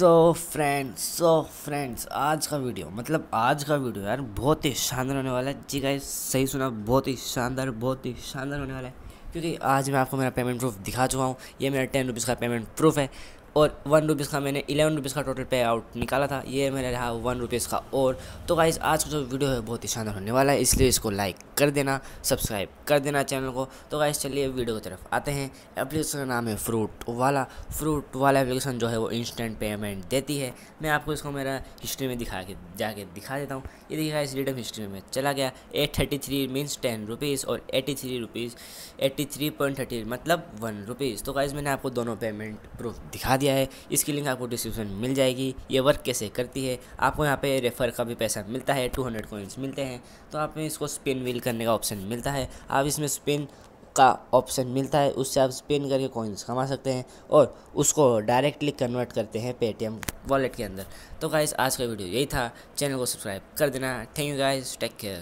so friends so friends आज का video मतलब आज का वीडियो यार बहुत ही शानदार होने वाला है जी गाइस सही सुना बहुत ही शानदार बहुत ही शानदार होने वाला है क्योंकि आज मैं आपको मेरा पेमेंट प्रूफ दिखा चुका हूँ ये मेरा टेन रुपीज़ का पेमेंट प्रूफ है और वन रुपीज़ का मैंने इलेवन रुपीज़ का टोटल पे आउट निकाला था ये मेरा रहा वन रुपीज़ का और तो गाइज आज का जो वीडियो है बहुत ही शानदार होने वाला है इसलिए इसको लाइक कर देना सब्सक्राइब कर देना चैनल को तो गाइज चलिए वीडियो की तरफ आते हैं एप्लीकेशन का नाम है फ्रूट वाला फ्रूट वाला एप्लीकेशन जो है वो इंस्टेंट पेमेंट देती है मैं आपको इसको मेरा हिस्ट्री में दिखा के जाके दिखा देता हूँ ये देखिएगा इस रिटर्न हिस्ट्री में चला गया eight thirty three means ten rupees और eighty three rupees eighty three point thirty मतलब वन रुपीज़ तो गाइज़ मैंने आपको दोनों पेमेंट प्रूफ दिखा दिया है इसकी लिंक आपको डिस्क्रिप्शन में मिल जाएगी ये वर्क कैसे करती है आपको यहाँ पे रेफ़र का भी पैसा मिलता है टू हंड्रेड कोइंस मिलते हैं तो आप में इसको स्पिन व्हील करने का ऑप्शन मिलता है आप इसमें स्पिन का ऑप्शन मिलता है उससे आप स्पिन करके कॉइन्स कमा सकते हैं और उसको डायरेक्टली कन्वर्ट करते हैं पेटीएम वॉलेट के अंदर तो गाइज़ आज का वीडियो यही था चैनल को सब्सक्राइब कर देना thank you guys take care